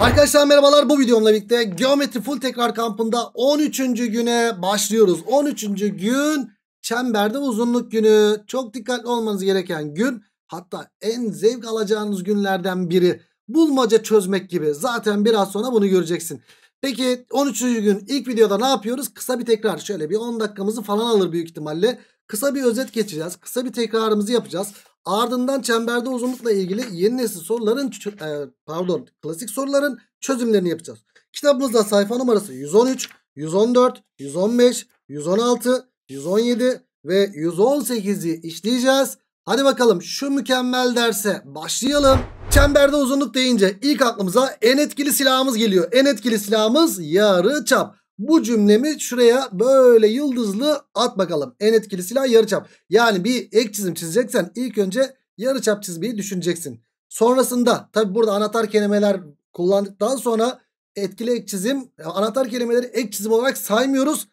Arkadaşlar merhabalar bu videomla birlikte Geometri Full Tekrar kampında 13. güne başlıyoruz. 13. gün çemberde uzunluk günü. Çok dikkatli olmanız gereken gün. Hatta en zevk alacağınız günlerden biri. Bulmaca çözmek gibi. Zaten biraz sonra bunu göreceksin. Peki 13. gün ilk videoda ne yapıyoruz? Kısa bir tekrar şöyle bir 10 dakikamızı falan alır büyük ihtimalle. Kısa bir özet geçeceğiz. Kısa bir tekrarımızı yapacağız. Ardından çemberde uzunlukla ilgili yeni nesil soruların e, pardon klasik soruların çözümlerini yapacağız. Kitabımızda sayfa numarası 113, 114, 115, 116, 117 ve 118'i işleyeceğiz. Hadi bakalım şu mükemmel derse başlayalım. Çemberde uzunluk deyince ilk aklımıza en etkili silahımız geliyor. En etkili silahımız yarı çap. Bu cümlemi şuraya böyle yıldızlı at bakalım. En etkili silah yarıçap. Yani bir ek çizim çizeceksen ilk önce yarıçap çizmeyi düşüneceksin. Sonrasında tabi burada anahtar kelimeler kullandıktan sonra etkili ek çizim anahtar kelimeleri ek çizim olarak saymıyoruz.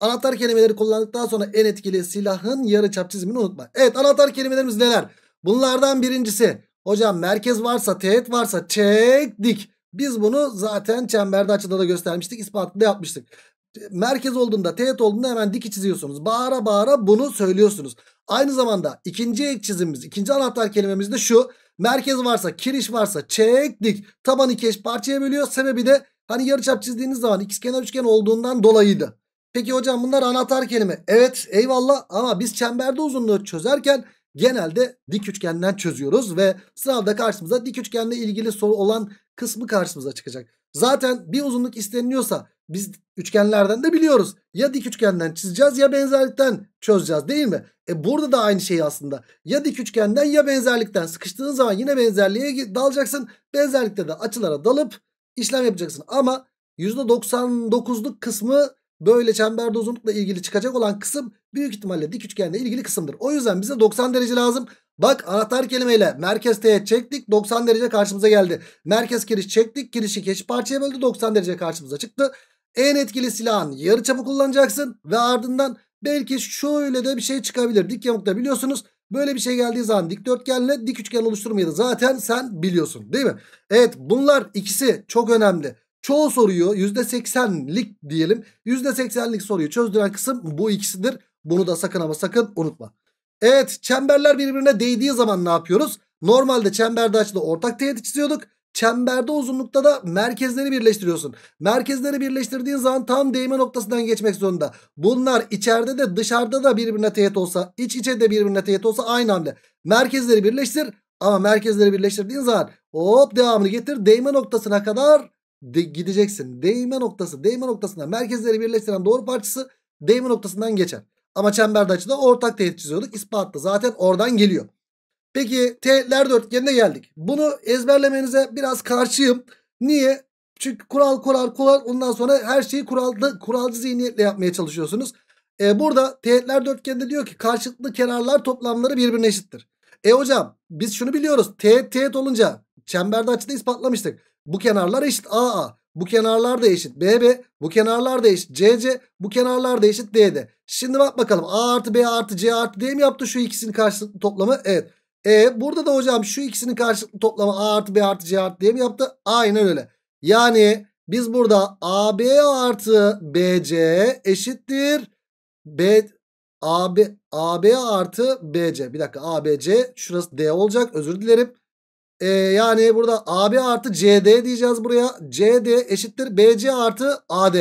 Anahtar kelimeleri kullandıktan sonra en etkili silahın yarıçap çizimini unutma. Evet anahtar kelimelerimiz neler? Bunlardan birincisi hocam merkez varsa teğet varsa çek dik. Biz bunu zaten çemberde açıda da göstermiştik. ispatında yapmıştık. Merkez olduğunda teğet olduğunda hemen dik çiziyorsunuz. Bağıra bağıra bunu söylüyorsunuz. Aynı zamanda ikinci çizimimiz, ikinci anahtar kelimemiz de şu. Merkez varsa, kiriş varsa çek dik. Taban iki parçaya bölüyor. Sebebi de hani yarıçap çizdiğiniz zaman ikizkenar üçgen olduğundan dolayıydı. Peki hocam bunlar anahtar kelime. Evet eyvallah ama biz çemberde uzunluğu çözerken genelde dik üçgenden çözüyoruz ve sınavda karşımıza dik üçgenle ilgili soru olan kısmı karşımıza çıkacak. Zaten bir uzunluk isteniliyorsa biz üçgenlerden de biliyoruz. Ya dik üçgenden çizeceğiz ya benzerlikten çözeceğiz değil mi? E burada da aynı şey aslında. Ya dik üçgenden ya benzerlikten. Sıkıştığın zaman yine benzerliğe dalacaksın. Benzerlikte de açılara dalıp işlem yapacaksın. Ama %99'luk kısmı Böyle çemberde uzunlukla ilgili çıkacak olan kısım büyük ihtimalle dik üçgenle ilgili kısımdır. O yüzden bize 90 derece lazım. Bak anahtar kelimeyle merkez teğet çektik 90 derece karşımıza geldi. Merkez giriş çektik girişi keş parçaya böldü 90 derece karşımıza çıktı. En etkili silahın yarı çapı kullanacaksın ve ardından belki şöyle de bir şey çıkabilir. Dik yamukta biliyorsunuz böyle bir şey geldiği zaman dikdörtgenle dik üçgen oluşturmayı da zaten sen biliyorsun değil mi? Evet bunlar ikisi çok önemli. Çoğu soruyu %80'lik diyelim. %80'lik soruyu çözdüren kısım bu ikisidir. Bunu da sakın ama sakın unutma. Evet çemberler birbirine değdiği zaman ne yapıyoruz? Normalde çemberde açıda ortak teğet çiziyorduk. Çemberde uzunlukta da merkezleri birleştiriyorsun. Merkezleri birleştirdiğin zaman tam değme noktasından geçmek zorunda. Bunlar içeride de dışarıda da birbirine teğet olsa iç içe de birbirine teğet olsa aynı hamle. Merkezleri birleştir ama merkezleri birleştirdiğin zaman hop devamını getir değme noktasına kadar de gideceksin. Değme noktası değme noktasında merkezleri birleştiren doğru parçası değme noktasından geçer. Ama çemberde açıda ortak teğet çiziyorduk. İspatlı zaten oradan geliyor. Peki teğetler dörtgenine geldik. Bunu ezberlemenize biraz karşıyım. Niye? Çünkü kural kural kural ondan sonra her şeyi kuralda, kuralcı zihniyetle yapmaya çalışıyorsunuz. E, burada teğetler dörtgeninde diyor ki karşılıklı kenarlar toplamları birbirine eşittir. E hocam biz şunu biliyoruz. Teğet teğet olunca çemberde açıda ispatlamıştık. Bu kenarlar eşit AA. Bu kenarlar da eşit BB. Bu kenarlar da eşit CC. Bu kenarlar da eşit DD. Şimdi bak bakalım A artı B artı C artı D mi yaptı şu ikisinin karşılıklı toplamı? Evet. E burada da hocam şu ikisinin karşılıklı toplamı A artı B artı C artı D mi yaptı? Aynen öyle. Yani biz burada AB artı BC eşittir. B, AB, AB artı BC. Bir dakika ABC şurası D olacak özür dilerim. E, yani burada AB artı CD diyeceğiz buraya. CD eşittir BC artı AD.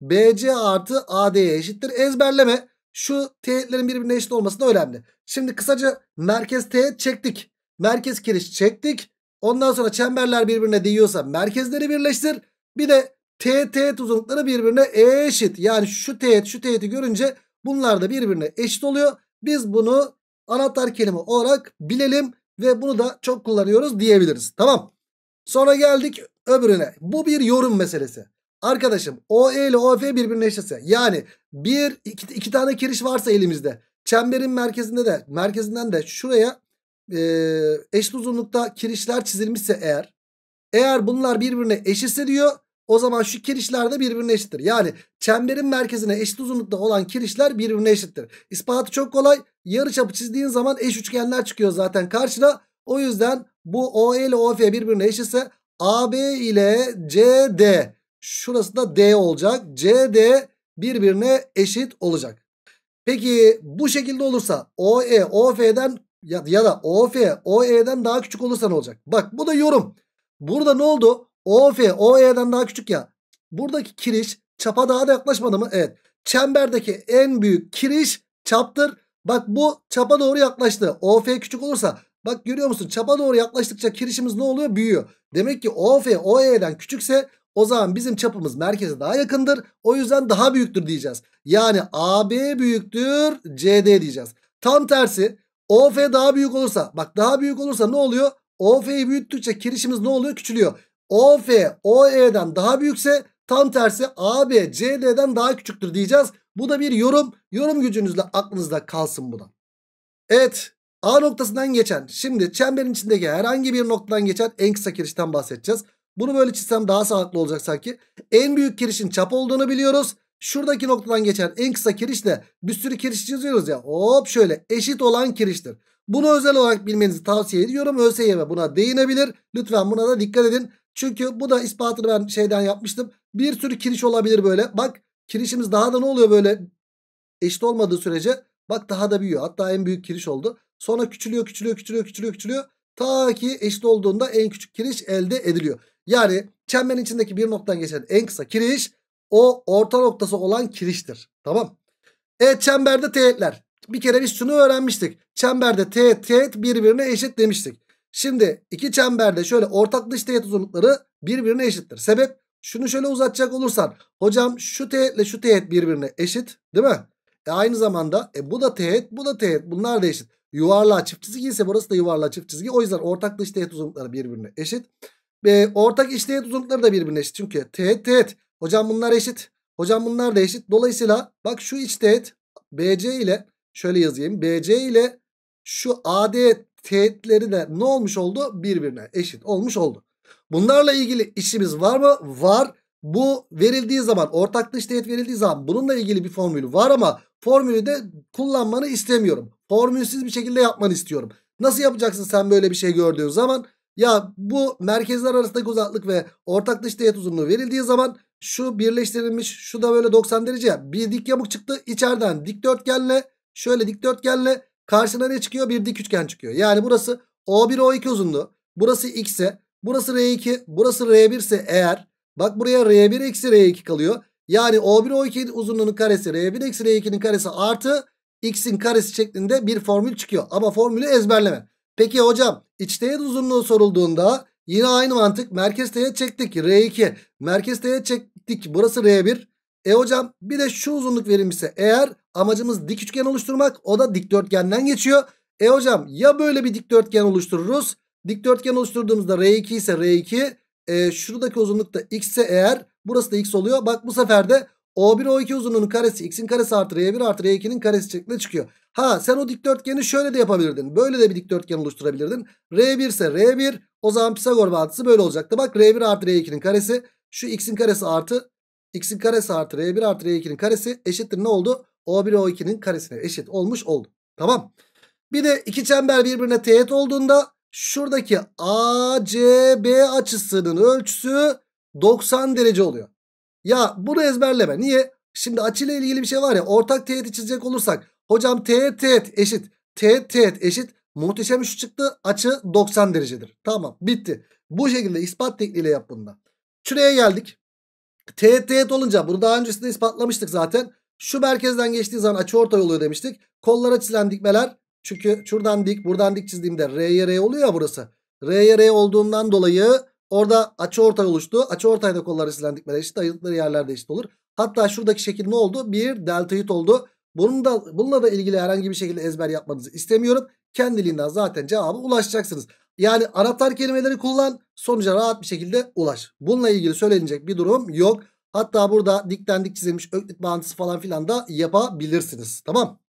BC artı AD'ye eşittir. Ezberleme. Şu teğetlerin birbirine eşit olması da önemli. Şimdi kısaca merkez teğet çektik. Merkez kiriş çektik. Ondan sonra çemberler birbirine değiyorsa merkezleri birleştir. Bir de teğet teğet uzunlukları birbirine eşit. Yani şu teğet şu teğeti görünce bunlar da birbirine eşit oluyor. Biz bunu anahtar kelime olarak bilelim. Ve bunu da çok kullanıyoruz diyebiliriz. Tamam. Sonra geldik öbürüne. Bu bir yorum meselesi. Arkadaşım OE ile OF birbirine eşitse. Yani bir iki, iki tane kiriş varsa elimizde. Çemberin merkezinde de merkezinden de şuraya e, eşit uzunlukta kirişler çizilmişse eğer. Eğer bunlar birbirine eşitse diyor o zaman şu kirişler de birbirine eşittir. Yani çemberin merkezine eşit uzunlukta olan kirişler birbirine eşittir. İspatı çok kolay. Yarıçapı çizdiğin zaman eş üçgenler çıkıyor zaten karşına. O yüzden bu OE ile OF birbirine eşitse AB ile CD şurası da D olacak. CD birbirine eşit olacak. Peki bu şekilde olursa OE OF'den ya, ya da OF OE'den daha küçük olursa ne olacak? Bak bu da yorum. Burada ne oldu? OF OE'den daha küçük ya. Buradaki kiriş çapa daha da yaklaşmadı mı? Evet. Çemberdeki en büyük kiriş çaptır. Bak bu çapa doğru yaklaştı. OF küçük olursa bak görüyor musun? Çapa doğru yaklaştıkça kirişimiz ne oluyor? Büyüyor. Demek ki OF OE'den küçükse o zaman bizim çapımız merkeze daha yakındır. O yüzden daha büyüktür diyeceğiz. Yani AB büyüktür CD diyeceğiz. Tam tersi OF daha büyük olursa bak daha büyük olursa ne oluyor? OF'yi büyüttükçe kirişimiz ne oluyor? Küçülüyor. OF OE'den daha büyükse tam tersi AB CD'den daha küçüktür diyeceğiz. Bu da bir yorum. Yorum gücünüzle aklınızda kalsın bu da. Evet A noktasından geçen şimdi çemberin içindeki herhangi bir noktadan geçen en kısa kirişten bahsedeceğiz. Bunu böyle çizsem daha sağlıklı olacak sanki. En büyük kirişin çap olduğunu biliyoruz. Şuradaki noktadan geçen en kısa kiriş de bir sürü kiriş çiziyoruz ya. Hop şöyle eşit olan kiriştir. Bunu özel olarak bilmenizi tavsiye ediyorum. ÖSYM buna değinebilir. Lütfen buna da dikkat edin. Çünkü bu da ispatını ben şeyden yapmıştım. Bir sürü kiriş olabilir böyle. Bak kirişimiz daha da ne oluyor böyle eşit olmadığı sürece. Bak daha da büyüyor. Hatta en büyük kiriş oldu. Sonra küçülüyor küçülüyor küçülüyor küçülüyor küçülüyor. Ta ki eşit olduğunda en küçük kiriş elde ediliyor. Yani çemberin içindeki bir noktadan geçen en kısa kiriş o orta noktası olan kiriştir. Tamam. Evet çemberde teğetler. Bir kere biz şunu öğrenmiştik. Çemberde teğet teğet birbirine eşit demiştik. Şimdi iki çemberde şöyle ortak dış teğet uzunlukları birbirine eşittir. Sebep şunu şöyle uzatacak olursan hocam şu teğetle şu teğet birbirine eşit değil mi? E aynı zamanda e bu da teğet bu da teğet bunlar da eşit. Yuvarlığa çift çizgi ise burası da yuvarlığa çift çizgi. O yüzden ortak dış teğet uzunlukları birbirine eşit. E, ortak iç teğet uzunlukları da birbirine eşit. Çünkü teğet teğet. Hocam bunlar eşit. Hocam bunlar da eşit. Dolayısıyla bak şu iç teğet BC ile şöyle yazayım. BC ile şu AD teğetleri de ne olmuş oldu? Birbirine eşit olmuş oldu. Bunlarla ilgili işimiz var mı? Var. Bu verildiği zaman ortak dış teğet verildiği zaman bununla ilgili bir formül var ama formülü de kullanmanı istemiyorum. Formülsüz bir şekilde yapmanı istiyorum. Nasıl yapacaksın sen böyle bir şey gördüğün zaman? Ya bu merkezler arasındaki uzaklık ve ortak dış teğet uzunluğu verildiği zaman şu birleştirilmiş şu da böyle 90 derece bir dik yamuk çıktı. İçeriden dikdörtgenle şöyle dikdörtgenle Karşına ne çıkıyor? Bir dik üçgen çıkıyor. Yani burası O1 O2 uzunluğu. Burası x ise, Burası R2. Burası R1 ise eğer. Bak buraya R1 eksi R2 kalıyor. Yani O1 O2 uzunluğunun karesi R1 eksi R2'nin karesi artı X'in karesi şeklinde bir formül çıkıyor. Ama formülü ezberleme. Peki hocam iç teğet uzunluğu sorulduğunda yine aynı mantık. Merkez teğet çektik R2. Merkez teğet çektik. Burası R1. E hocam bir de şu uzunluk verilmişse eğer Amacımız dik üçgen oluşturmak. O da dikdörtgenden geçiyor. E hocam ya böyle bir dikdörtgen oluştururuz. Dikdörtgen oluşturduğumuzda R2 ise R2. E, şuradaki uzunluk da x ise eğer burası da x oluyor. Bak bu sefer de O1 O2 uzunluğunun karesi x'in karesi artı R1 artı R2'nin karesi şeklinde çıkıyor. Ha sen o dikdörtgeni şöyle de yapabilirdin. Böyle de bir dikdörtgen oluşturabilirdin. R1 ise R1 o zaman Pisagor bağıntısı böyle olacaktı. Bak R1 artı R2'nin karesi şu x'in karesi artı x'in karesi artı R1 artı R2'nin karesi eşittir ne oldu? O1 O2'nin karesine eşit olmuş oldu. Tamam. Bir de iki çember birbirine teğet olduğunda şuradaki ACB açısının ölçüsü 90 derece oluyor. Ya bunu ezberleme. Niye? Şimdi açıyla ilgili bir şey var ya ortak teğeti çizecek olursak hocam teğet teğet eşit teğet teğet eşit muhteşem şu çıktı açı 90 derecedir. Tamam bitti. Bu şekilde ispat tekniğiyle yap bunu da. Şuraya geldik. Teğet teğet olunca bunu daha öncesinde ispatlamıştık zaten. Şu merkezden geçtiği zaman açı ortay oluyor demiştik. Kollara çizilen dikmeler çünkü şuradan dik buradan dik çizdiğimde R'ye R oluyor ya burası. R'ye R olduğundan dolayı orada açı ortay oluştu. Açı ortayda kollar çizilen dikmeler eşit ayrılıkları yerlerde eşit olur. Hatta şuradaki şekil ne oldu? Bir deltahit oldu. Bunun da, bununla da ilgili herhangi bir şekilde ezber yapmanızı istemiyorum. Kendiliğinden zaten cevabı ulaşacaksınız. Yani anahtar kelimeleri kullan sonuca rahat bir şekilde ulaş. Bununla ilgili söylenecek bir durum yok. Hatta burada dikten dik çizilmiş öklit bağıntısı falan filan da yapabilirsiniz. Tamam.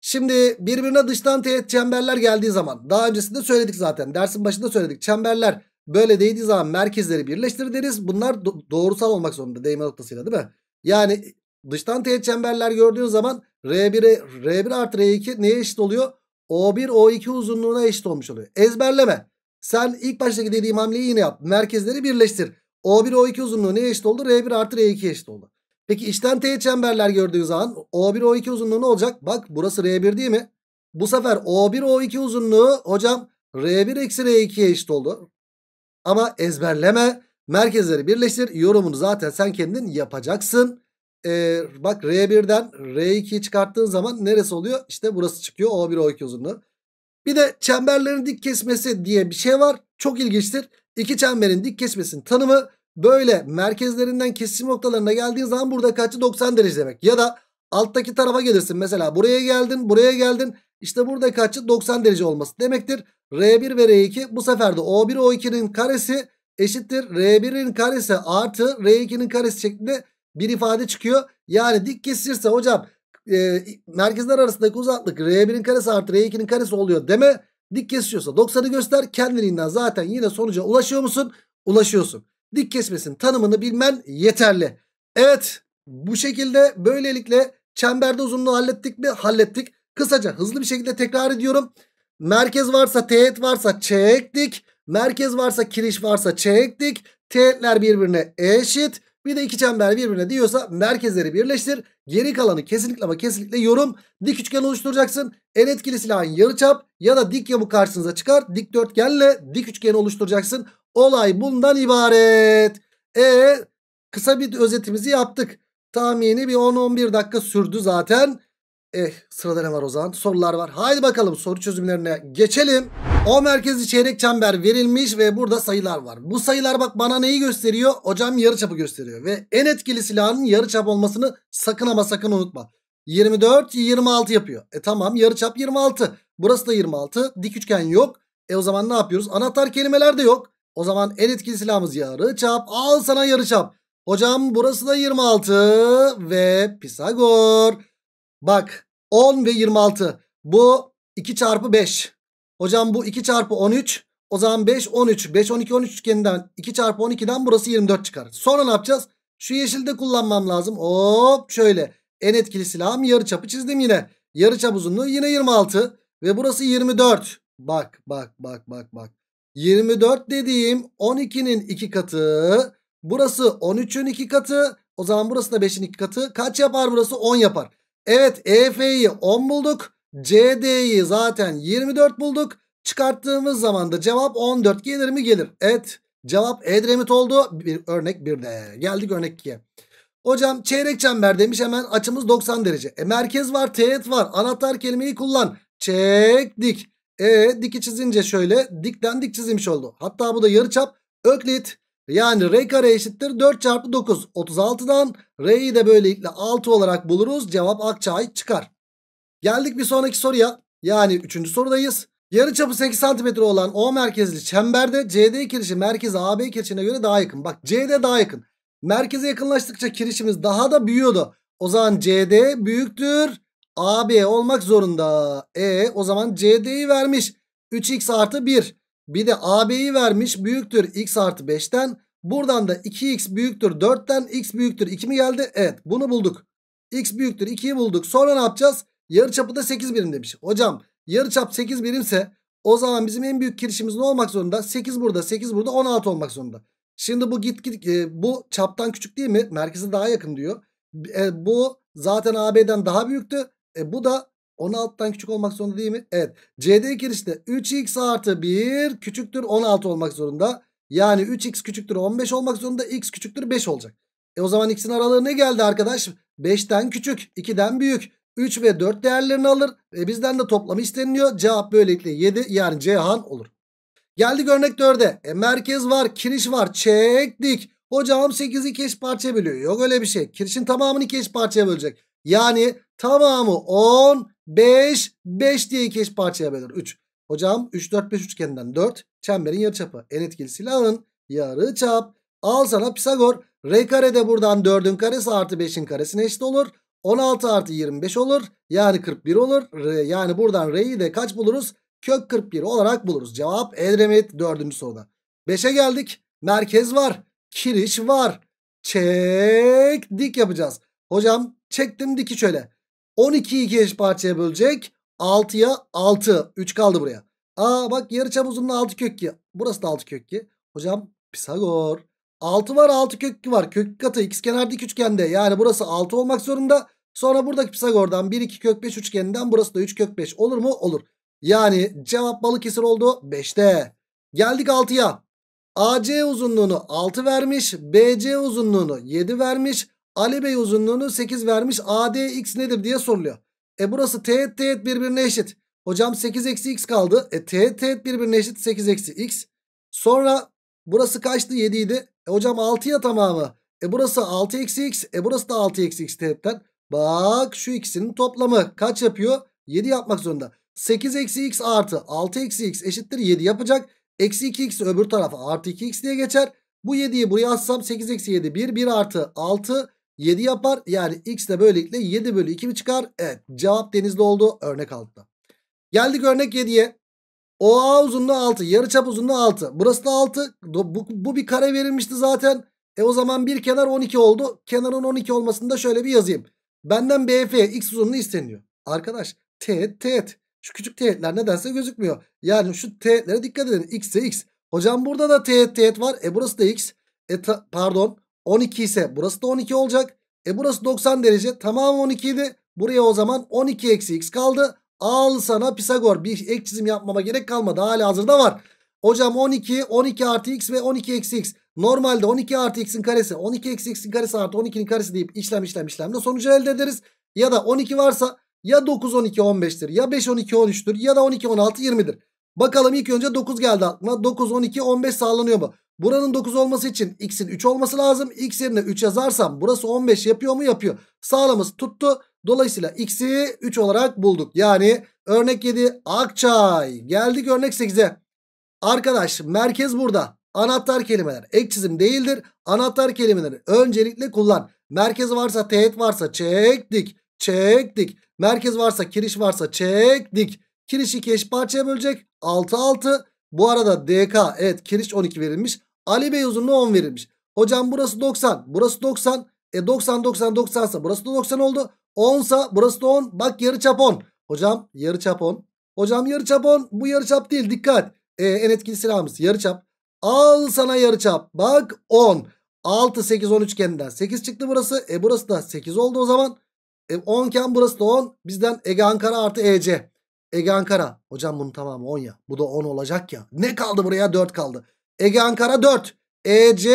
Şimdi birbirine dıştan teğet çemberler geldiği zaman daha öncesinde söyledik zaten. Dersin başında söyledik. Çemberler böyle değdiği zaman merkezleri birleştir deriz. Bunlar do doğrusal olmak zorunda değme noktasıyla değil mi? Yani dıştan teğet çemberler gördüğün zaman R1, R1 artı R2 neye eşit oluyor? O1 O2 uzunluğuna eşit olmuş oluyor. Ezberleme. Sen ilk baştaki dediğim hamleyi yine yap. Merkezleri birleştir. O1 O2 uzunluğu neye eşit oldu? R1 artı R2 eşit oldu. Peki içten teğet çemberler gördüğün zaman O1 O2 uzunluğu ne olacak? Bak burası R1 değil mi? Bu sefer O1 O2 uzunluğu hocam R1 eksi R2'ye eşit oldu. Ama ezberleme merkezleri birleştir. Yorumunu zaten sen kendin yapacaksın. Ee, bak R1'den R2'yi çıkarttığın zaman neresi oluyor? İşte burası çıkıyor O1 O2 uzunluğu. Bir de çemberlerin dik kesmesi diye bir şey var. Çok ilginçtir. İki çemberin dik kesmesinin tanımı böyle merkezlerinden kesişim noktalarına geldiğin zaman burada kaçı 90 derece demek. Ya da alttaki tarafa gelirsin mesela buraya geldin buraya geldin işte burada kaçı 90 derece olması demektir. R1 ve R2 bu sefer de O1 O2'nin karesi eşittir. R1'in karesi artı R2'nin karesi şeklinde bir ifade çıkıyor. Yani dik kesirse hocam e, merkezler arasındaki uzaklık R1'in karesi artı R2'nin karesi oluyor deme. Dik kesiyorsa 90'ı göster. Kendiliğinden zaten yine sonuca ulaşıyor musun? Ulaşıyorsun. Dik kesmesin tanımını bilmen yeterli. Evet bu şekilde böylelikle çemberde uzunluğu hallettik mi? Hallettik. Kısaca hızlı bir şekilde tekrar ediyorum. Merkez varsa teğet varsa çektik. Merkez varsa kiriş varsa çektik. Teğetler birbirine eşit. Bir de iki çember birbirine diyorsa merkezleri birleştir. Geri kalanı kesinlikle ama kesinlikle yorum. Dik üçgen oluşturacaksın. En etkili silahın yarıçap ya da dik yamuk karşınıza çıkar. Dik dörtgenle dik üçgeni oluşturacaksın. Olay bundan ibaret. E kısa bir özetimizi yaptık. Tahmini bir 10-11 dakika sürdü zaten. Eh sırada ne var o zaman? Sorular var. Haydi bakalım soru çözümlerine geçelim. O merkezi çeyrek çember verilmiş ve burada sayılar var. Bu sayılar bak bana neyi gösteriyor? Hocam yarıçapı gösteriyor. Ve en etkili silahın yarıçap olmasını sakın ama sakın unutma. 24, 26 yapıyor. E tamam yarıçap 26. Burası da 26. Dik üçgen yok. E o zaman ne yapıyoruz? Anahtar kelimeler de yok. O zaman en etkili silahımız yarıçap. Al sana yarıçap. Hocam burası da 26 ve Pisagor. Bak 10 ve 26. Bu 2 çarpı 5. Hocam bu 2 çarpı 13. O zaman 5 13. 5 12 13 üçgeninden 2 çarpı 12'den burası 24 çıkar. Sonra ne yapacağız? Şu yeşilde kullanmam lazım. Hop şöyle. En etkili silahım yarı çapı çizdim yine. Yarı çap uzunluğu yine 26. Ve burası 24. Bak bak bak bak bak. 24 dediğim 12'nin 2 katı. Burası 13'ün 2 katı. O zaman burası da 5'in 2 katı. Kaç yapar burası? 10 yapar. Evet EF'yi 10 bulduk. CD'yi zaten 24 bulduk. Çıkarttığımız zaman da cevap 14 gelir mi? Gelir. Evet. Cevap Edremit oldu. Bir, örnek 1'de. Geldik örnek 2'ye. Hocam çeyrek çember demiş hemen açımız 90 derece. E, merkez var teğet var. Anahtar kelimeyi kullan. Çek dik. E diki çizince şöyle dikten dik çizilmiş oldu. Hatta bu da yarıçap öklit. Yani r kare eşittir 4 çarpı 9 36'dan r'yi de böylelikle 6 olarak buluruz. Cevap Akçay çıkar. Geldik bir sonraki soruya. Yani üçüncü sorudayız. Yarı çapı 8 cm olan O merkezli çemberde CD kirişi merkeze AB kirişine göre daha yakın. Bak CD daha yakın. Merkeze yakınlaştıkça kirişimiz daha da büyüyordu. O zaman CD büyüktür. AB olmak zorunda. E o zaman CD'yi vermiş. 3x artı 1. Bir de AB'yi vermiş. Büyüktür x artı 5'ten. Buradan da 2x büyüktür 4'ten. X büyüktür 2 mi geldi? Evet bunu bulduk. X büyüktür 2'yi bulduk. Sonra ne yapacağız? Yarıçapı da 8 birim demiş. Hocam yarıçap 8 birimse o zaman bizim en büyük kirişimiz ne olmak zorunda? 8 burada, 8 burada 16 olmak zorunda. Şimdi bu git git e, bu çaptan küçük değil mi? Merkeze daha yakın diyor. E, bu zaten AB'den daha büyüktü. E, bu da 16'tan küçük olmak zorunda değil mi? Evet. CD kirişte 3x artı 1 küçüktür 16 olmak zorunda. Yani 3x küçüktür 15 olmak zorunda. x küçüktür 5 olacak. E o zaman x'in aralığı ne geldi arkadaş? 5'ten küçük, 2'den büyük. 3 ve 4 değerlerini alır. E bizden de toplam isteniliyor. Cevap böylelikle 7 yani Cihan olur. Geldik örnek 4'e. E merkez var, kiriş var. Çektik. Hocam 8'i iki eş parçaya bölüyor. Yok öyle bir şey. Kirişin tamamını iki parçaya bölecek. Yani tamamı 10, 5, 5 diye iki parçaya bölür. 3. Hocam 3, 4, 5 üçgeninden 4. Çemberin yarıçapı. En etkili silahın yarıçap. Al sana Pisagor. R kare de buradan 4'ün karesi artı 5'in karesine eşit olur. 16 artı 25 olur. Yani 41 olur. R, yani buradan R'yi de kaç buluruz? Kök 41 olarak buluruz. Cevap Edremit 4. soruda. 5'e geldik. Merkez var. Kiriş var. Çek dik yapacağız. Hocam çektim diki şöyle. 12'yi 2 eş parçaya bölecek. 6'ya 6. 3 kaldı buraya. Aa bak yarı çap uzunluğu 6 kök 2. Burası da 6 kök 2. Hocam Pisagor. 6 var 6 kök 2 var. Kök katı x ikizkenar dik üçgende. Yani burası 6 olmak zorunda. Sonra buradaki Pisagor'dan 1 2 kök 5 üçgeninden burası da 3 kök 5 olur mu? Olur. Yani cevap Balıkesir oldu 5'te. Geldik 6'ya. AC uzunluğunu 6 vermiş. BC uzunluğunu 7 vermiş. Ali Bey uzunluğunu 8 vermiş. ADX nedir diye soruluyor. E burası teğet teğet birbirine eşit. Hocam 8 eksi x kaldı. E teğet teğet birbirine eşit 8 eksi x. Sonra burası kaçtı 7 idi. E hocam 6'ya tamamı. E burası 6 eksi x. E burası da 6 eksi x teğetten. Bak şu ikisinin toplamı kaç yapıyor? 7 yapmak zorunda. 8 eksi x artı 6 eksi x eşittir 7 yapacak. Eksi 2x öbür tarafa artı 2x diye geçer. Bu 7'yi buraya atsam 8 eksi 7 1 1 artı 6 7 yapar. Yani x de böylelikle 7 bölü 2 mi çıkar? Evet cevap denizli oldu örnek altta. Geldik örnek 7'ye. OA uzunluğu 6 yarıçap uzunluğu 6. Burası da 6 bu, bu bir kare verilmişti zaten. E o zaman bir kenar 12 oldu. Kenarın 12 olmasını da şöyle bir yazayım. Benden BF x uzunluğu isteniyor. Arkadaş teğet teğet. Şu küçük teğetler nedense gözükmüyor. Yani şu teğetlere dikkat edin. X ise x. Hocam burada da teğet teğet var. E burası da x. E pardon 12 ise burası da 12 olacak. E burası 90 derece. Tamam 12 idi. Buraya o zaman 12 eksi x kaldı. Al sana Pisagor. Bir ek çizim yapmama gerek kalmadı. Hali hazırda var. Hocam 12, 12 artı x ve 12 eksi x. Normalde 12 artı x'in karesi 12 eksi x'in karesi artı 12'nin karesi deyip işlem işlem işlemle sonucu elde ederiz. Ya da 12 varsa ya 9 12 15'tir ya 5 12 13'tür ya da 12 16 20'dir. Bakalım ilk önce 9 geldi aklıma. 9 12 15 sağlanıyor mu? Buranın 9 olması için x'in 3 olması lazım. x yerine 3 yazarsam burası 15 yapıyor mu? Yapıyor. Sağlamız tuttu. Dolayısıyla x'i 3 olarak bulduk. Yani örnek 7 Akçay. Geldik örnek 8'e. Arkadaş merkez burada. Anahtar kelimeler ek çizim değildir. Anahtar kelimeleri öncelikle kullan. Merkez varsa teğet varsa çektik. Çektik. Merkez varsa kiriş varsa çektik. Kiriş 2 eş parçaya bölecek. 6 6. Bu arada DK evet kiriş 12 verilmiş. Ali Bey uzunluğu 10 verilmiş. Hocam burası 90. Burası 90. E 90 90 90 ise burası da 90 oldu. 10 ise burası da 10. Bak yarı çap 10. Hocam yarı çap 10. Hocam yarı çap 10. Bu yarı çap değil dikkat. E, en etkili silahımız yarı çap. Al sana yarıçap. Bak 10. 6 8 10 üçgeninden 8 çıktı burası. E burası da 8 oldu o zaman. E 10 iken burası da 10. Bizden Ege Ankara artı EC. Ege Ankara. Hocam bunun tamamı 10 ya. Bu da 10 olacak ya. Ne kaldı buraya? 4 kaldı. Ege Ankara 4. EC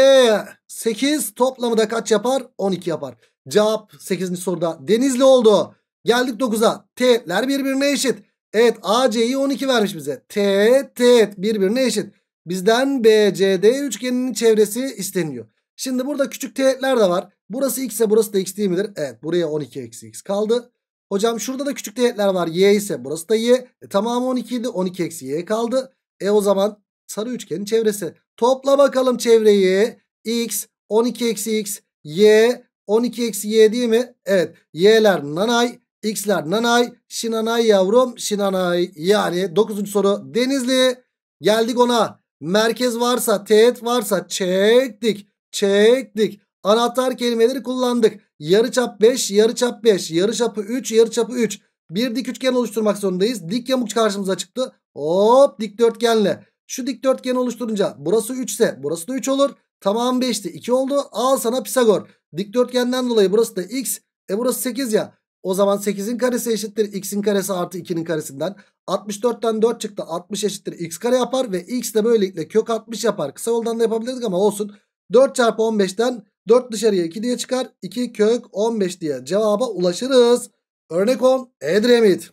8 toplamı da kaç yapar? 12 yapar. Cevap 8. soruda Denizli oldu. Geldik 9'a. T'ler birbirine eşit. Evet AC'yi 12 vermiş bize. T, T birbirine eşit. Bizden BCD üçgeninin çevresi isteniyor. Şimdi burada küçük teğetler de var. Burası x ise burası da x değil midir? Evet buraya 12 eksi x kaldı. Hocam şurada da küçük teğetler var. Y ise burası da y. E, tamamı 12 idi. 12 eksi y kaldı. E o zaman sarı üçgenin çevresi. Topla bakalım çevreyi. X 12 eksi x. Y 12 eksi y değil mi? Evet. Y'ler nanay. X'ler nanay. Şinanay yavrum. Şinanay. Yani 9. soru Denizli. Geldik ona. Merkez varsa teğet varsa çektik. Çektik. Anahtar kelimeleri kullandık. Yarıçap 5, yarıçap 5, yarıçapı 3, yarıçapı 3. Bir dik üçgen oluşturmak zorundayız. Dik yamuk karşımıza çıktı. Hop dikdörtgenle. Şu dikdörtgeni oluşturunca burası 3 ise burası da 3 olur. Tamam 5'ti 2 oldu. Al sana Pisagor. Dikdörtgenden dolayı burası da x. E burası 8 ya. O zaman 8'in karesi eşittir x'in karesi artı 2'nin karesinden. 64'ten 4 çıktı 60 eşittir x kare yapar ve x de böylelikle kök 60 yapar. Kısa yoldan da yapabilirdik ama olsun. 4 çarpı 15'ten 4 dışarıya 2 diye çıkar. 2 kök 15 diye cevaba ulaşırız. Örnek 10 Edremit.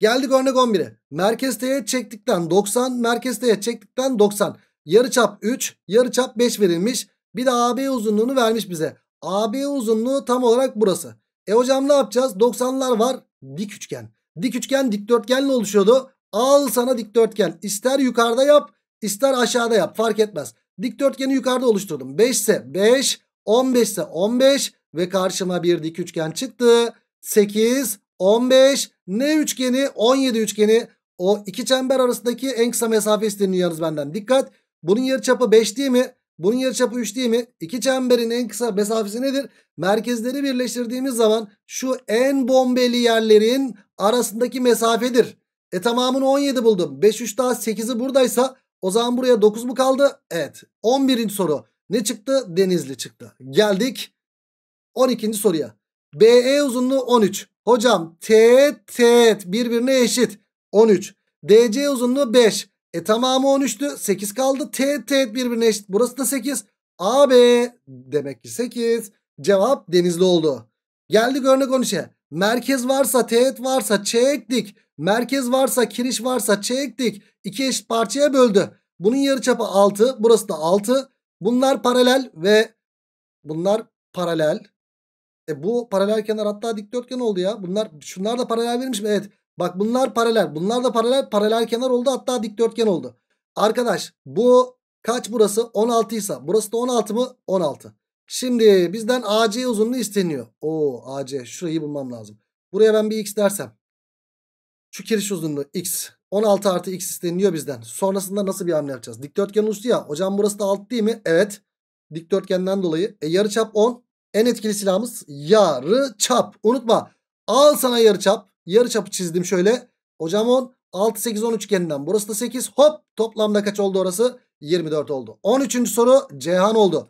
Geldik örnek 11'e. Merkez T'ye çektikten 90, merkez T'ye çektikten 90. Yarı çap 3, Yarı çap 5 verilmiş. Bir de AB uzunluğunu vermiş bize. AB uzunluğu tam olarak burası. E hocam ne yapacağız? 90'lar var. Dik üçgen. Dik üçgen dikdörtgenle oluşuyordu. Al sana dikdörtgen. İster yukarıda yap, ister aşağıda yap. Fark etmez. Dikdörtgeni yukarıda oluşturdum. 5 ise 5, 15 ise 15 ve karşıma bir dik üçgen çıktı. 8, 15 ne üçgeni? 17 üçgeni. O iki çember arasındaki en kısa mesafe isteniyor yalnız benden. Dikkat. Bunun yarıçapı 5 değil mi? Bunun yarıçapı 3 değil mi? İki çemberin en kısa mesafesi nedir? Merkezleri birleştirdiğimiz zaman şu en bombeli yerlerin arasındaki mesafedir. E tamamını 17 buldum. 5 3 daha 8'i buradaysa o zaman buraya 9 mu kaldı? Evet. 11. soru. Ne çıktı? Denizli çıktı. Geldik 12. soruya. BE uzunluğu 13. Hocam teğet teğet birbirine eşit. 13. DC uzunluğu 5. E tamamı 13'tü. 8 kaldı. t t birbirine eşit. Burası da 8. A B demek ki 8. Cevap denizli oldu. Geldik örnek 13'e. Merkez varsa teğet varsa çektik. Merkez varsa kiriş varsa çektik. İki eşit parçaya böldü. Bunun yarıçapı 6. Burası da 6. Bunlar paralel ve bunlar paralel. E bu paralel kenar hatta dikdörtgen oldu ya. Bunlar şunlar da paralel vermiş mi? Evet. Bak bunlar paralel. Bunlar da paralel. Paralel kenar oldu. Hatta dikdörtgen oldu. Arkadaş bu kaç burası? 16 ise. Burası da 16 mı? 16. Şimdi bizden AC uzunluğu isteniyor. Oo AC. Şurayı bulmam lazım. Buraya ben bir x dersem. Şu kiriş uzunluğu x. 16 artı x isteniyor bizden. Sonrasında nasıl bir hamle yapacağız? Dikdörtgen uçtu ya. Hocam burası da 6 değil mi? Evet. Dikdörtgenden dolayı. E, yarı çap 10. En etkili silahımız yarı çap. Unutma. Al sana yarı çap yarı çapı çizdim şöyle. Hocam 10 6 8 10 üçgeninden burası da 8 hop toplamda kaç oldu orası 24 oldu. 13. soru Ceyhan oldu.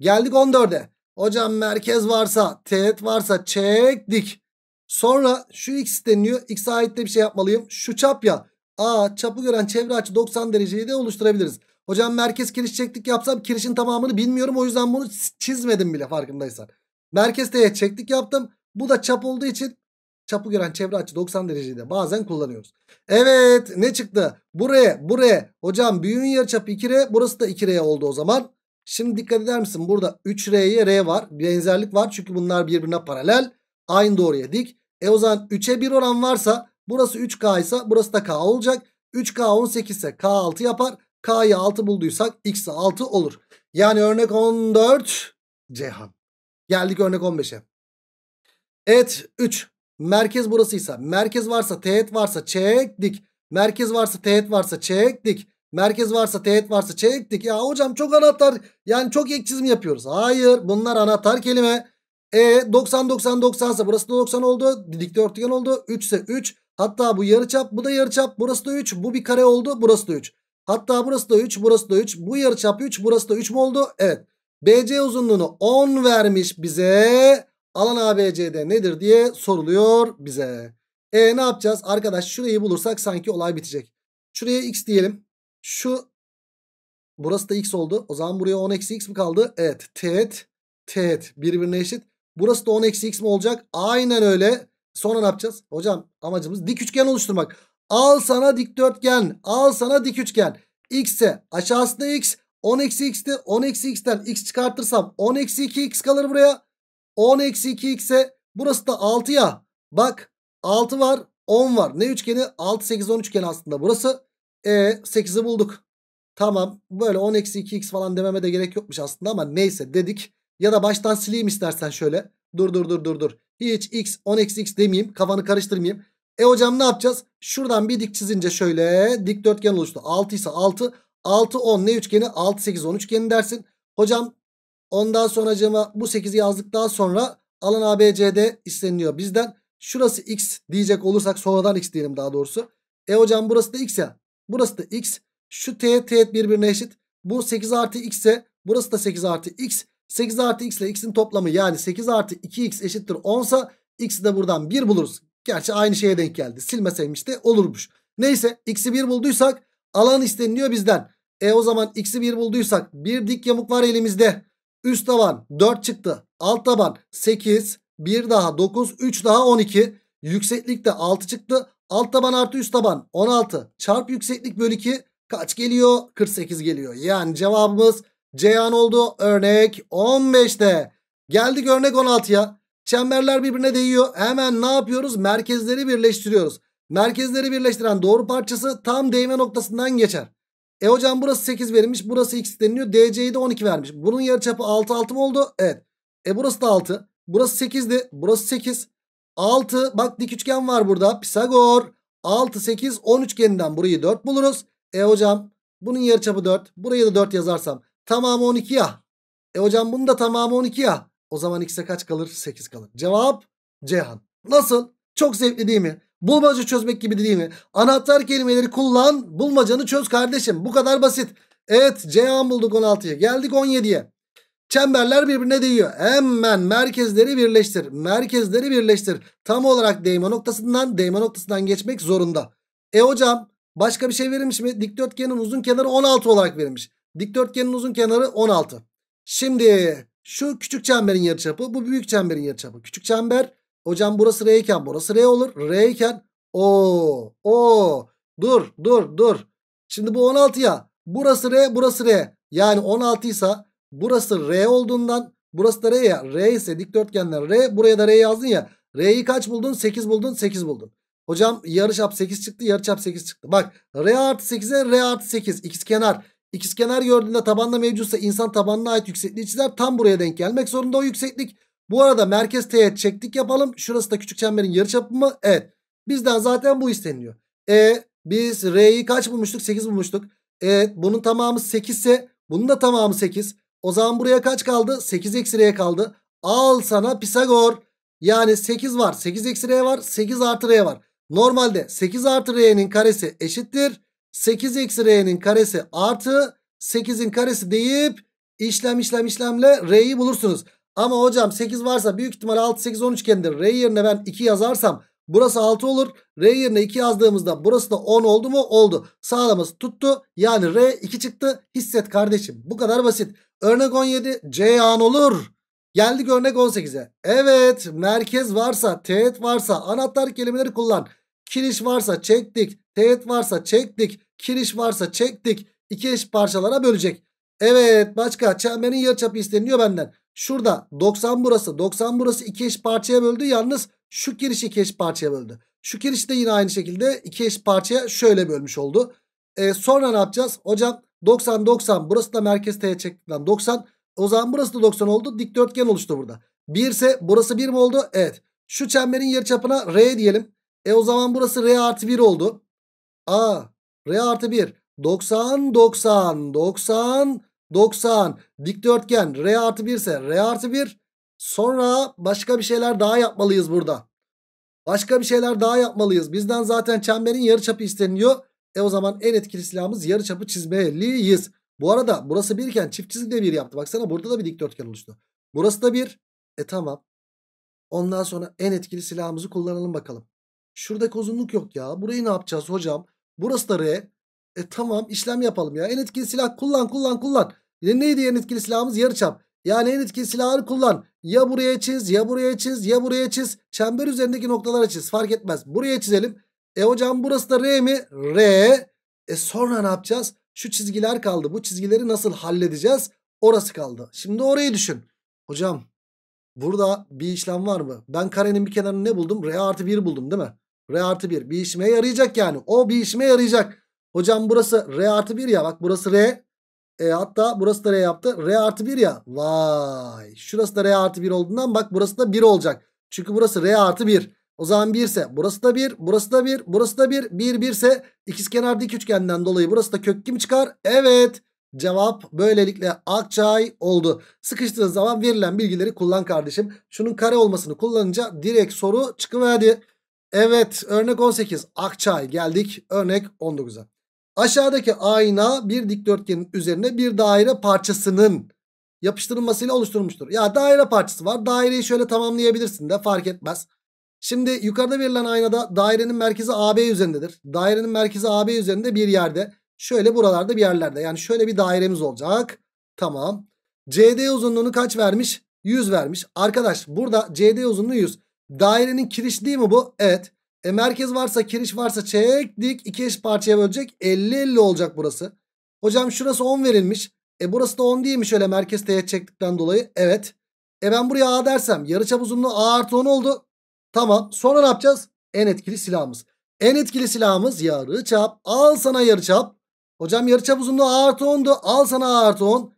Geldik 14'e. Hocam merkez varsa teğet varsa çektik. Sonra şu x deniyor. X'e ait de bir şey yapmalıyım. Şu çap ya. A çapı gören çevre açı 90 dereceyi de oluşturabiliriz. Hocam merkez kiriş çektik yapsam kirişin tamamını bilmiyorum. O yüzden bunu çizmedim bile farkındaysan. Merkez teğet çektik yaptım. Bu da çap olduğu için Çapı gören çevre açı 90 dereceyi bazen kullanıyoruz. Evet ne çıktı? Buraya buraya. Hocam büyüğün yarıçapı 2R burası da 2R oldu o zaman. Şimdi dikkat eder misin? Burada 3R'ye R var. Benzerlik var çünkü bunlar birbirine paralel. Aynı doğruya dik. E o zaman 3'e 1 oran varsa burası 3K ise burası da K olacak. 3K 18 ise K 6 yapar. K'yı 6 bulduysak X'e 6 olur. Yani örnek 14 Ceyhan. Geldik örnek 15'e. Evet 3. Merkez burasıysa merkez varsa teğet varsa çek dik. Merkez varsa teğet varsa çek dik. Merkez varsa teğet varsa çek dik. Ya hocam çok anahtar yani çok ek çizim yapıyoruz. Hayır bunlar anahtar kelime. E 90 90 90 ise burası da 90 oldu. Dikdörtgen oldu. 3 ise 3. Hatta bu yarıçap, bu da yarıçap. Burası da 3. Bu bir kare oldu. Burası da 3. Hatta burası da 3, burası da 3. Bu yarıçap 3, burası da 3 mu oldu? Evet. BC uzunluğunu 10 vermiş bize alan ABCD nedir diye soruluyor bize. E ne yapacağız? Arkadaş şurayı bulursak sanki olay bitecek. Şuraya x diyelim. Şu burası da x oldu. O zaman buraya 10 eksi x mi kaldı? Evet. Teğet. Teğet. Birbirine eşit. Burası da 10 eksi x mi olacak? Aynen öyle. Sonra ne yapacağız? Hocam amacımız dik üçgen oluşturmak. Al sana dikdörtgen. Al sana dik üçgen. X ise aşağısında x. 10 eksi x'ti. 10 eksi x'ten x çıkartırsam 10 eksi 2 x kalır buraya. 10 eksi 2x'e burası da 6 ya. Bak 6 var 10 var. Ne üçgeni? 6 8 10 üçgeni aslında burası. E 8'i bulduk. Tamam böyle 10 eksi 2x falan dememe de gerek yokmuş aslında ama neyse dedik. Ya da baştan sileyim istersen şöyle. Dur dur dur dur dur. Hiç x 10 eksi x demeyeyim. Kafanı karıştırmayayım. E hocam ne yapacağız? Şuradan bir dik çizince şöyle dikdörtgen oluştu. 6 ise 6. 6 10 ne üçgeni? 6 8 10 üçgeni dersin. Hocam Ondan sonra cama bu 8'i yazdıktan sonra alan ABCD isteniliyor bizden. Şurası x diyecek olursak sonradan x diyelim daha doğrusu. E hocam burası da x ya. Burası da x. Şu t t birbirine eşit. Bu 8 artı x ise burası da 8 artı x. 8 artı x ile x'in toplamı yani 8 artı 2x eşittir 10 sa x'i de buradan 1 buluruz. Gerçi aynı şeye denk geldi. Silmeseymiş de olurmuş. Neyse x'i 1 bulduysak alan isteniliyor bizden. E o zaman x'i 1 bulduysak bir dik yamuk var elimizde. Üst taban 4 çıktı. Alt taban 8. 1 daha 9. 3 daha 12. Yükseklik de 6 çıktı. Alt taban artı üst taban 16. Çarp yükseklik bölü 2 kaç geliyor? 48 geliyor. Yani cevabımız Ceyhan oldu. Örnek 15'te. Geldik örnek 16'ya. Çemberler birbirine değiyor. Hemen ne yapıyoruz? Merkezleri birleştiriyoruz. Merkezleri birleştiren doğru parçası tam değme noktasından geçer. E hocam burası 8 verilmiş. Burası x deniliyor. DC'yi de 12 vermiş. Bunun yarıçapı 6 6 mı oldu? Evet. E burası da 6. Burası 8'di. Burası 8. 6 bak dik üçgen var burada. Pisagor. 6 8 10 üçgeninden burayı 4 buluruz. E hocam bunun yarıçapı 4. Burayı da 4 yazarsam tamamı 12 ya. E hocam bunun da tamamı 12 ya. O zaman x'e kaç kalır? 8 kalır. Cevap Cihan. Nasıl? Çok zevkli değil mi? Bulmaca çözmek gibi değil mi? Anahtar kelimeleri kullan bulmacanı çöz kardeşim. Bu kadar basit. Evet C an bulduk 16'yı. Geldik 17'ye. Çemberler birbirine değiyor. Hemen merkezleri birleştir. Merkezleri birleştir. Tam olarak değme noktasından değme noktasından geçmek zorunda. E hocam başka bir şey verilmiş mi? Dikdörtgenin uzun kenarı 16 olarak verilmiş. Dikdörtgenin uzun kenarı 16. Şimdi şu küçük çemberin yarıçapı bu büyük çemberin yarıçapı. Küçük çember Hocam burası R iken burası R olur. R iken o o dur dur dur. Şimdi bu 16 ya. Burası R burası R. Yani 16 ise burası R olduğundan burası da R ya. R ise dikdörtgenler, R. Buraya da R yazdın ya. R'yi kaç buldun? 8 buldun. 8 buldun. Hocam yarıçap 8 çıktı. Yarıçap 8 çıktı. Bak R artı 8'e R artı 8. İkizkenar. kenar gördüğünde tabanda mevcutsa insan tabanına ait yüksekliği çizer. Tam buraya denk gelmek zorunda o yükseklik. Bu arada merkez teğet çektik yapalım. Şurası da küçük çemberin yarıçapı mı? Evet. Bizden zaten bu isteniliyor. E biz R'yi kaç bulmuştuk? 8 bulmuştuk. Evet bunun tamamı 8 ise bunun da tamamı 8. O zaman buraya kaç kaldı? 8 eksi r'ye kaldı. Al sana Pisagor. Yani 8 var. 8 eksi R var. 8 artı R var. Normalde 8 artı R'nin karesi eşittir. 8 eksi R'nin karesi artı 8'in karesi deyip işlem işlem işlemle R'yi bulursunuz. Ama hocam 8 varsa büyük ihtimal 6 8 10 üçgendir. R yerine ben 2 yazarsam burası 6 olur. R yerine 2 yazdığımızda burası da 10 oldu mu? Oldu. Sağlaması tuttu. Yani R 2 çıktı. Hisset kardeşim. Bu kadar basit. Örnek 17 an olur. Geldik örnek 18'e. Evet merkez varsa teğet varsa anahtar kelimeleri kullan. Kiriş varsa çektik. Teğet varsa çektik. Kiriş varsa çektik. İki eş parçalara bölecek. Evet başka çemberin yarıçapı isteniyor benden. Şurada 90 burası 90 burası iki eş parçaya böldü. Yalnız şu girişi iki eş parçaya böldü. Şu girişi de yine aynı şekilde iki eş parçaya şöyle bölmüş oldu. E, sonra ne yapacağız? Hocam 90 90 burası da merkez T'ye çektikten 90. O zaman burası da 90 oldu. Dikdörtgen oluştu burada. 1 ise burası 1 mi oldu? Evet. Şu çemberin yarıçapına R diyelim. E o zaman burası R artı 1 oldu. A R artı 1. 90 90 90 90 dikdörtgen R artı 1 ise R artı 1. Sonra başka bir şeyler daha yapmalıyız burada. Başka bir şeyler daha yapmalıyız. Bizden zaten çemberin yarıçapı isteniyor E o zaman en etkili silahımız yarıçapı çizmeliyiz. Bu arada burası birken çift çizgi de bir yaptı. Baksana burada da bir dikdörtgen oluştu. Burası da bir. E tamam. Ondan sonra en etkili silahımızı kullanalım bakalım. Şuradaki uzunluk yok ya. Burayı ne yapacağız hocam? Burası da R. E tamam işlem yapalım ya. En etkili silah kullan kullan kullan. Yine neydi en etkili silahımız? Yarıçap. Yani en etkili silahını kullan. Ya buraya çiz, ya buraya çiz, ya buraya çiz. Çember üzerindeki noktalara çiz. Fark etmez. Buraya çizelim. E hocam burası da R mi? R. E sonra ne yapacağız? Şu çizgiler kaldı. Bu çizgileri nasıl halledeceğiz? Orası kaldı. Şimdi orayı düşün. Hocam burada bir işlem var mı? Ben karenin bir kenarını ne buldum? R artı 1 buldum değil mi? R artı 1. Bir işime yarayacak yani. O bir işime yarayacak. Hocam burası R artı 1 ya. Bak burası R. E, hatta burası da R yaptı. R artı 1 ya. Vay. Şurası da R artı 1 olduğundan bak burası da 1 olacak. Çünkü burası R artı 1. O zaman 1 ise burası da 1, burası da 1, burası da 1, 1 1 ise ikizkenardaki üçgenden dolayı burası da kök kim çıkar? Evet. Cevap böylelikle Akçay oldu. Sıkıştığın zaman verilen bilgileri kullan kardeşim. Şunun kare olmasını kullanınca direkt soru çıkıverdi. Evet örnek 18 Akçay geldik örnek 19'a. Aşağıdaki ayna bir dikdörtgenin üzerine bir daire parçasının yapıştırılmasıyla oluşturulmuştur. Ya daire parçası var. Daireyi şöyle tamamlayabilirsin de fark etmez. Şimdi yukarıda verilen aynada dairenin merkezi AB üzerindedir. Dairenin merkezi AB üzerinde bir yerde. Şöyle buralarda bir yerlerde. Yani şöyle bir dairemiz olacak. Tamam. CD uzunluğunu kaç vermiş? 100 vermiş. Arkadaş burada CD uzunluğu 100. Dairenin kirişliği mi bu? Evet. E merkez varsa kiriş varsa çek dik iki eş parçaya bölecek. 50-50 olacak burası. Hocam şurası 10 verilmiş. E burası da 10 değil mi şöyle merkez teğet çektikten dolayı? Evet. E ben buraya A dersem yarıçap uzunluğu A artı 10 oldu. Tamam. Sonra ne yapacağız? En etkili silahımız. En etkili silahımız yarıçap. Al sana yarıçap. Hocam yarıçap uzunluğu A artı 10'du. Al sana A artı 10.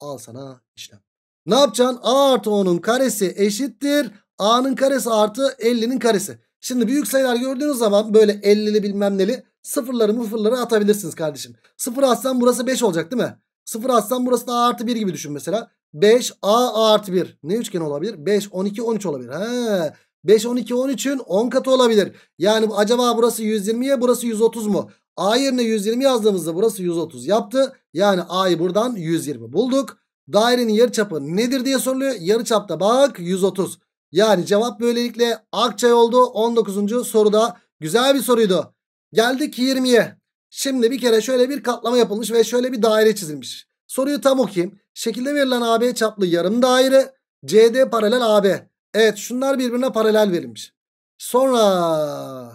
Al sana işlem. Ne yapacaksın? A artı 10'un karesi eşittir. A'nın karesi artı 50'nin karesi. Şimdi büyük sayılar gördüğünüz zaman böyle 50'li bilmem neli sıfırları mıfırları atabilirsiniz kardeşim. Sıfır atsam burası 5 olacak değil mi? Sıfır atsam burası da A artı 1 gibi düşün mesela. 5 A, A artı 1. Ne üçgen olabilir? 5, 12, 13 olabilir. He. 5, 12, 13'ün 10 katı olabilir. Yani acaba burası 120'ye burası 130 mu? A yerine 120 yazdığımızda burası 130 yaptı. Yani A'yı buradan 120 bulduk. Dairenin yarıçapı nedir diye soruluyor. Yarıçapta bak 130. Yani cevap böylelikle Akçay oldu. 19. soruda güzel bir soruydu. Geldik 20'ye. Şimdi bir kere şöyle bir katlama yapılmış ve şöyle bir daire çizilmiş. Soruyu tam okuyayım. Şekilde verilen AB çaplı yarım daire. CD paralel AB. Evet şunlar birbirine paralel verilmiş. Sonra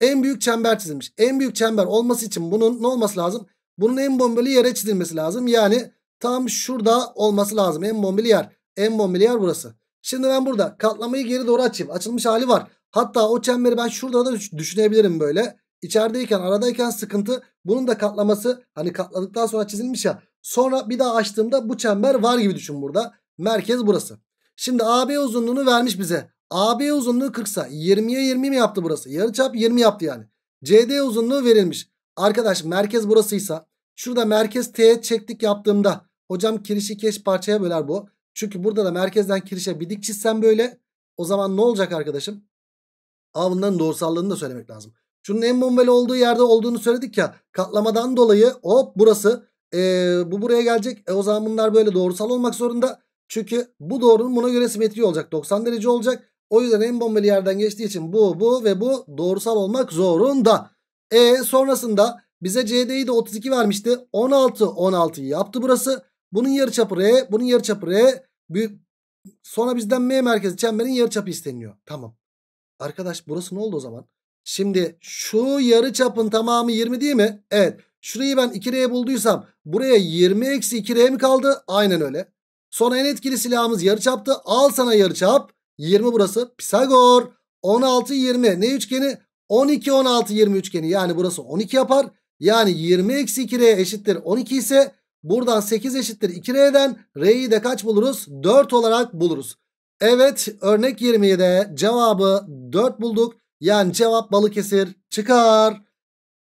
en büyük çember çizilmiş. En büyük çember olması için bunun ne olması lazım? Bunun en bombeli yere çizilmesi lazım. Yani tam şurada olması lazım. En bombeli yer. En bombeli yer burası. Şimdi ben burada katlamayı geri doğru açayım. Açılmış hali var. Hatta o çemberi ben şurada da düşünebilirim böyle. İçerideyken aradayken sıkıntı bunun da katlaması hani katladıktan sonra çizilmiş ya. Sonra bir daha açtığımda bu çember var gibi düşün burada. Merkez burası. Şimdi AB uzunluğunu vermiş bize. AB uzunluğu 40 sa 20'ye 20 mi yaptı burası? Yarıçap 20 yaptı yani. CD uzunluğu verilmiş. Arkadaş merkez burasıysa şurada merkez T çektik yaptığımda hocam kirişi keş parçaya böler bu. Çünkü burada da merkezden kirişe bir dik çizsem böyle o zaman ne olacak arkadaşım? Ama bunların doğrusallığını da söylemek lazım. Şunun en bombeli olduğu yerde olduğunu söyledik ya. Katlamadan dolayı hop burası. Ee, bu buraya gelecek. E o zaman bunlar böyle doğrusal olmak zorunda. Çünkü bu doğrunun buna göre simetri olacak. 90 derece olacak. O yüzden en bombeli yerden geçtiği için bu, bu ve bu doğrusal olmak zorunda. E sonrasında bize CD'yi de 32 vermişti. 16, 16 yaptı burası. Bunun yarıçapı R. Bunun yarıçapı R. Bir, sonra bizden M merkezi çemberin yarıçapı isteniyor. Tamam. Arkadaş burası ne oldu o zaman? Şimdi şu yarıçapın tamamı 20 değil mi? Evet. Şurayı ben 2R bulduysam buraya 20 eksi 2R mi kaldı? Aynen öyle. Sonra en etkili silahımız yarıçaptı. Al sana yarıçap. 20 burası. Pisagor. 16 20. Ne üçgeni? 12 16 20 üçgeni. Yani burası 12 yapar. Yani 20 eksi 2 r eşittir 12 ise Buradan 8 eşittir 2R'den R'yi de kaç buluruz? 4 olarak buluruz. Evet örnek 20'de cevabı 4 bulduk. Yani cevap Balıkesir çıkar.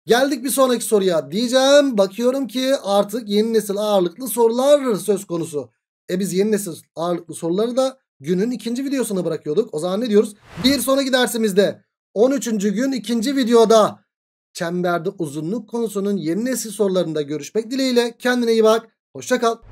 Geldik bir sonraki soruya. Diyeceğim bakıyorum ki artık yeni nesil ağırlıklı sorular söz konusu. E biz yeni nesil ağırlıklı soruları da günün ikinci videosuna bırakıyorduk. O zaman ne diyoruz? Bir sonraki dersimizde 13. gün ikinci videoda çemberde uzunluk konusunun yeni nesil sorularında görüşmek dileğiyle. Kendine iyi bak. Hoşça kal.